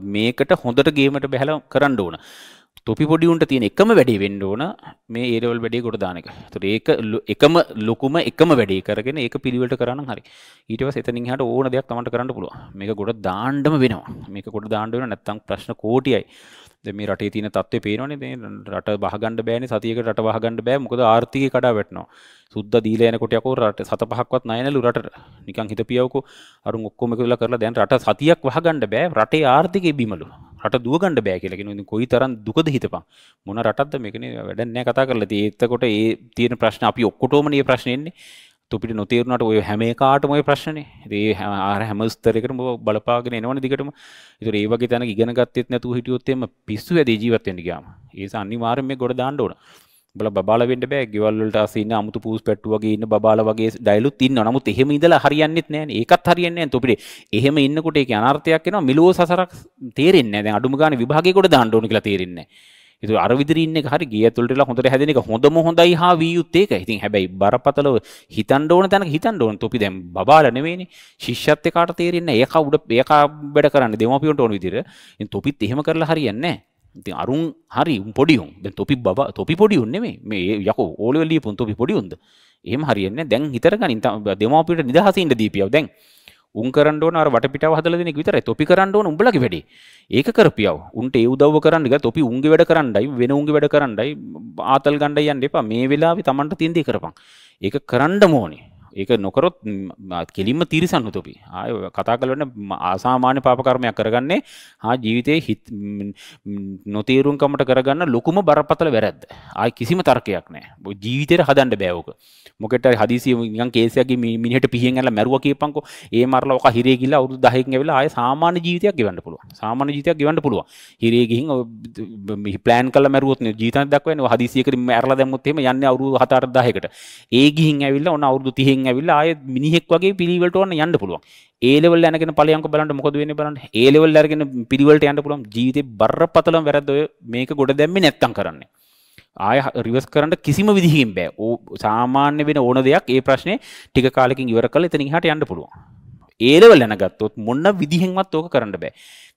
මේකට හොඳට ගේමට බැහැල කරන්න ඕන තොපි පොඩිවුන්ට තියෙන එකම වැඩි වෙන්න ඕන මේ ඒරවල් වැඩේ ගොඩ දානක තුට ඒක එකම ලොකුම එකම වැඩේ කරගෙන ඒක පිළිවට කරන්න හරි ඊටව සතනින් හට ඕන දෙයක් තමට කරන්න පුළුව මේක ගොඩ දාණ්ඩම වෙනවා මේක ගොඩ දාණ්ඩුවන නැත්තං ප්‍රශ්න කෝටියයි දෙ මේ රටේ තියන තත්වේ පේනවන රට බහගණඩ බෑන සතියක රට වහගණඩ බෑ මොකද ආර්ථික කඩා වැටනවා සුද්ද දීලයනකොටයකෝ රට සත පහක්වත් නයනලු රට නිකං හිත පියවකු අරු ඔක්කොම කලා කරලා දැන් රට සතියක් වහගණඩ බෑ රටේ ආර්ථික බිමලු රට දුවගණඩ බෑ කියලකෙන කොයි තරන් දුකද හිතපා මොන රටත් මේකන වැඩනෑ කතා කරලද ඒත්තකොට ඒ තියෙන ප්‍රශ්න අපි ඔක්කොටෝමනය ප්‍රශ්නයන්නේ තුපිට නොතේරුණට ඔය හැම කාටම ඔය ප්‍රශ්නය ඒ ආර හැමස්තරකටම බලපාගෙන එනවන දිකටම ඉතුර ඒ වගේ තැන ඉගෙනගත්තෙත් නැතු හිටියොත්තෙම පිස්සු ඇද ජීවත්තෙන්ට ගාම ඒ අනිවාර්ම ගොඩ දාන්න ඕන බල බාල වෙන්න බෑ ගෙවල් වලට අසින්න අමුතු පූස් පැට්ටු වගේ ඉන්න බබාලා වගේ ඩයලුත් ඉන්නවා. නමුත් එහෙම ඉඳලා හරියන්නේත් නෑනේ. ඒකත් හරියන්නේ නෑ. තොපිට එහෙම ඉන්නකොට ඒකේ අනර්ථයක් එනවා. මිලෝ සසරක් තේරෙන්නේ නෑ. දැන් අඩුම ගානේ විභාගේ කොට දාන්න ඕන කියලා තේරෙන්නේ නෑ. ඉතු අරවිදිරන්න හරි ගිය තුළටලා හොඳට හැදෙන එක හොඳම හොඳයි හා වියයුත්තේක ඉතින් හැබැයි බරපතලව හිතන් ඕන තැන හිතන් ඕන තොපි දැම් බාලනවෙනි ශිෂ්‍යත්්‍ය කාට තේරෙන්න ඒක උඩ ඒකා වැඩ කරන්න දෙමපියොට ඕන විදිර තොපිත් එහෙම කරලා හරියන්නේ ති අරුන් හරි පොඩියුම් තොපි බ තොපි පොඩියුන්නෙේ මේ යක ඕලවලිය පුන් තොපි පොඩියුන්ද එහම හරින්න දැන් හිතරගනින් දෙමපිට නිදහසන්ට දීපියාව දැන් උන් කරන්න අර වට පිට හදල දෙනෙක් විතර තොපි කරන්න උඹලක වැඩි ඒක කරපියාව උන්ට ඒ උදව් කරන්නග තොපි උන්ගේ වැඩ කරන්නයි වෙන උන්ගේ වැඩ කරන්නයි ආතල් ගණඩ යන්න එපා මේ වෙලාවි තමන්ට තින්දී කරපන් ඒක කරන්න මෝනේ ඒක නොකරොත් කෙලින්ම තිරිසන්න තොපි ආය කතා කලවන ආසාමාන්‍ය පාපකර්මයක් කරගන්නේ හා ජීවිතයේ හිත් නොතේරුම්කමට කරගන්න ලොකුම බරපතල වැරැද්ද ආය කිසිම තර්කයක් නෑ ජීවිතයට හදන්ඩ බෑවක මොකට හදිසි කේසයගේ මිනිට පිහෙන් ඇල මැරුව කියපංකෝ ඒ මරලෝක හිරේ කියලා අවුදු දහයක වෙලා ආය සාමාන්‍ය ජීවිතයක් ගෙවන්න පුළුව සාමාන්‍ය ජීවිතයක් ගෙවන්න පුළුව හිරේ ගිහින් ප්ලෑන් කල මැරුවත් ජීතන දක්වන හදිසියකට මැරලා දැමුත්ම යන්න අවුරු හතර දාහකට ඒ ගිහින් ඇවිල්ලා ඔන්න අවුරුදු තිහෙන් එතනින් ඇවිල්ලා ආයෙත් මිනිහෙක් වගේ පිළිවෙලට ඕන යන්න පුළුවන්. ඒ ලෙවල් යනගෙන ඵලයන්ක බලන්න මොකද වෙන්නේ බලන්න. ඒ ලෙවල් අරගෙන පිළිවෙලට යන්න පුළුවන්. ජීවිතේ බරපතලම වැරද්ද ඔය මේක ගොඩ දැම්මේ නැත්තම් කරන්නේ. ආය රිවර්ස් කරන්න කිසිම විදිහකින් බෑ. ඕ සාමාන්‍ය වෙන ඕන දෙයක් ඒ ප්‍රශ්නේ ටික කාලෙකින් ඉවර කරලා එතනින් එහාට යන්න පුළුවන්. ඒ ලෙවල් යන ගත්තොත් මොන විදිහෙන්වත් ඕක කරන්න බෑ.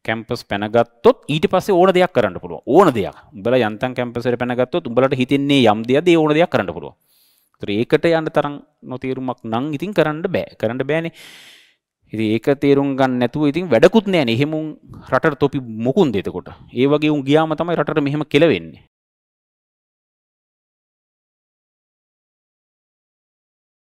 කැම්පස් පැනගත්තොත් ඊට පස්සේ ඕන දෙයක් කරන්න පුළුවන්. ඕන දෙයක්. උඹලා යන්තම් කැම්පස් වල පැනගත්තොත් උඹලට හිතෙන්නේ යම් දෙයක්ද ඒ ඕන දෙයක් කරන්න පුළුවන්. ඒකට යන්න තරම් නොතේරුමක් නං ඉතින් කරන්න බෑ කරන්න බෑනේ ඉති ඒක තේරුම් ගන්න නැතුව ඉතින් වැඩකුත් නෑන එහෙමුම් රට තොපි මොකුන් දෙතකොට ඒ වගේ උන් ගියාම තමයි රට මෙහෙම කෙලවෙන්නේ